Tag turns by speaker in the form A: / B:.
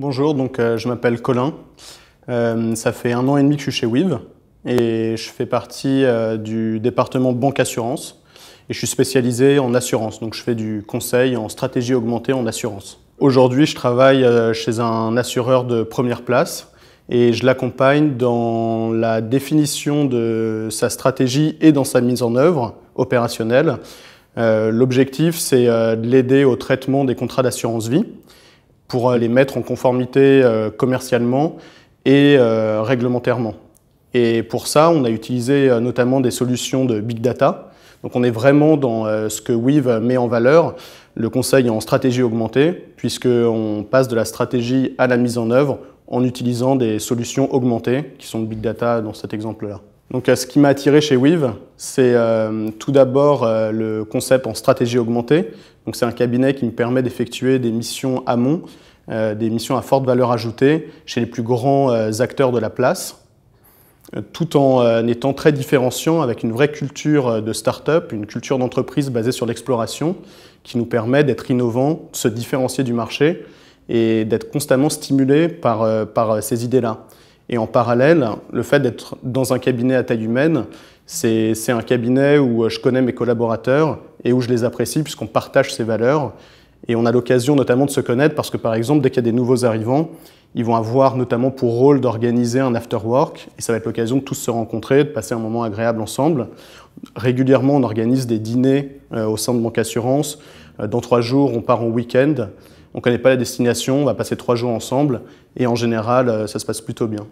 A: Bonjour, donc euh, je m'appelle Colin. Euh, ça fait un an et demi que je suis chez Weave et je fais partie euh, du département banque assurance et je suis spécialisé en assurance. Donc je fais du conseil en stratégie augmentée en assurance. Aujourd'hui, je travaille chez un assureur de première place et je l'accompagne dans la définition de sa stratégie et dans sa mise en œuvre opérationnelle. L'objectif, c'est de l'aider au traitement des contrats d'assurance vie pour euh, les mettre en conformité euh, commercialement et euh, réglementairement. Et pour ça, on a utilisé notamment des solutions de big data. Donc on est vraiment dans ce que Weave met en valeur, le conseil en stratégie augmentée, puisqu'on passe de la stratégie à la mise en œuvre en utilisant des solutions augmentées, qui sont de big data dans cet exemple-là. Donc, euh, ce qui m'a attiré chez Weave, c'est euh, tout d'abord euh, le concept en stratégie augmentée. c'est un cabinet qui me permet d'effectuer des missions amont, des missions à forte valeur ajoutée chez les plus grands acteurs de la place, tout en étant très différenciant avec une vraie culture de start-up, une culture d'entreprise basée sur l'exploration qui nous permet d'être innovants, de se différencier du marché et d'être constamment stimulé par ces idées-là. Et en parallèle, le fait d'être dans un cabinet à taille humaine, c'est un cabinet où euh, je connais mes collaborateurs et où je les apprécie puisqu'on partage ces valeurs. Et on a l'occasion notamment de se connaître parce que par exemple, dès qu'il y a des nouveaux arrivants, ils vont avoir notamment pour rôle d'organiser un after-work et ça va être l'occasion de tous se rencontrer, de passer un moment agréable ensemble. Régulièrement, on organise des dîners euh, au sein de Banque Assurance. Euh, dans trois jours, on part en week-end on ne connaît pas la destination, on va passer trois jours ensemble, et en général, euh, ça se passe plutôt bien.